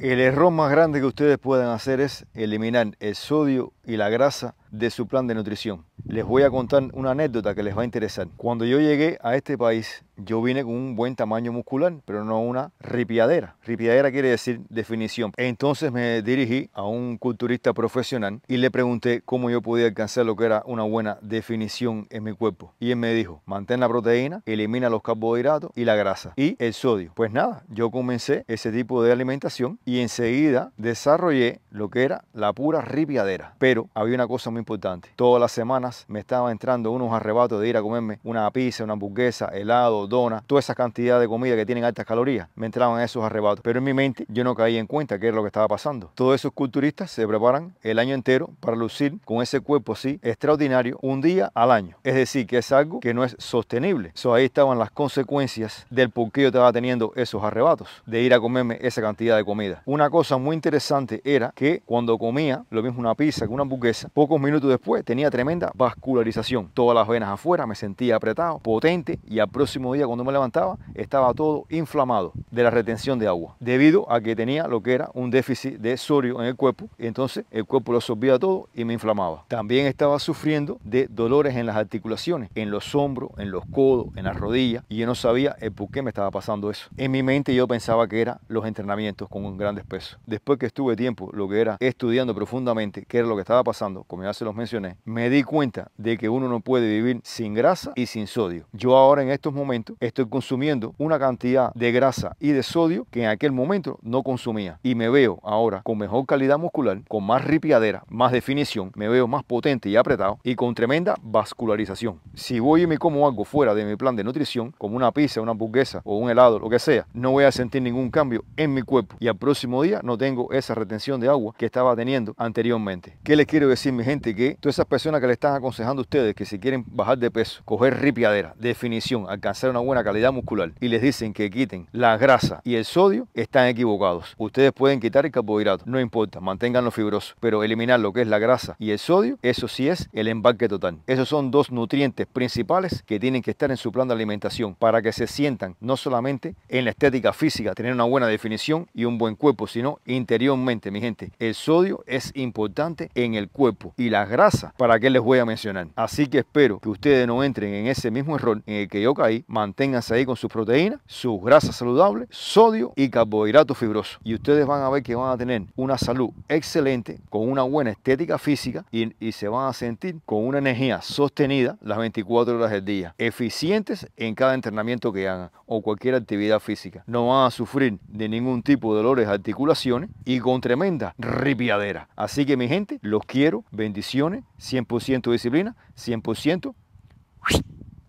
El error más grande que ustedes pueden hacer es eliminar el sodio y la grasa de su plan de nutrición les voy a contar una anécdota que les va a interesar. Cuando yo llegué a este país, yo vine con un buen tamaño muscular, pero no una ripiadera. Ripiadera quiere decir definición. Entonces me dirigí a un culturista profesional y le pregunté cómo yo podía alcanzar lo que era una buena definición en mi cuerpo. Y él me dijo, mantén la proteína, elimina los carbohidratos y la grasa y el sodio. Pues nada, yo comencé ese tipo de alimentación y enseguida desarrollé lo que era la pura ripiadera. Pero había una cosa muy importante. Todas las semanas me estaban entrando unos arrebatos de ir a comerme una pizza, una hamburguesa, helado, dona, toda esa cantidad de comida que tienen altas calorías. Me entraban esos arrebatos. Pero en mi mente yo no caía en cuenta qué es lo que estaba pasando. Todos esos culturistas se preparan el año entero para lucir con ese cuerpo así extraordinario un día al año. Es decir, que es algo que no es sostenible. eso ahí estaban las consecuencias del por yo estaba teniendo esos arrebatos de ir a comerme esa cantidad de comida. Una cosa muy interesante era que cuando comía, lo mismo una pizza que una hamburguesa, pocos minutos después tenía tremenda vascularización. Todas las venas afuera, me sentía apretado, potente y al próximo día cuando me levantaba estaba todo inflamado de la retención de agua, debido a que tenía lo que era un déficit de sodio en el cuerpo. Y entonces el cuerpo lo absorbía todo y me inflamaba. También estaba sufriendo de dolores en las articulaciones, en los hombros, en los codos, en las rodillas y yo no sabía por qué me estaba pasando eso. En mi mente yo pensaba que eran los entrenamientos con grandes pesos. Después que estuve tiempo, lo que era estudiando profundamente qué era lo que estaba pasando, como ya se los mencioné, me di cuenta de que uno no puede vivir sin grasa y sin sodio. Yo ahora en estos momentos estoy consumiendo una cantidad de grasa y de sodio que en aquel momento no consumía y me veo ahora con mejor calidad muscular, con más ripiadera, más definición, me veo más potente y apretado y con tremenda vascularización. Si voy y me como algo fuera de mi plan de nutrición, como una pizza, una hamburguesa o un helado, lo que sea, no voy a sentir ningún cambio en mi cuerpo y al próximo día no tengo esa retención de agua que estaba teniendo anteriormente. ¿Qué les quiero decir, mi gente? Que todas esas personas que le están aconsejando a ustedes que si quieren bajar de peso, coger ripiadera, definición, alcanzar una buena calidad muscular y les dicen que quiten la grasa y el sodio, están equivocados. Ustedes pueden quitar el carbohidrato, no importa, manténganlo fibroso, pero eliminar lo que es la grasa y el sodio, eso sí es el embarque total. Esos son dos nutrientes principales que tienen que estar en su plan de alimentación para que se sientan no solamente en la estética física, tener una buena definición y un buen cuerpo, sino interiormente, mi gente, el sodio es importante en el cuerpo y la grasa, ¿para qué les voy a mencionar? Así que espero que ustedes no entren en ese mismo error en el que yo caí. Manténganse ahí con sus proteínas, sus grasas saludables, sodio y carbohidratos fibrosos. Y ustedes van a ver que van a tener una salud excelente, con una buena estética física y, y se van a sentir con una energía sostenida las 24 horas del día, eficientes en cada entrenamiento que hagan o cualquier actividad física. No van a sufrir de ningún tipo de dolores articulaciones y con tremenda ripiadera. Así que mi gente, los quiero, bendiciones, 100% disciplina, 100%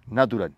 natural.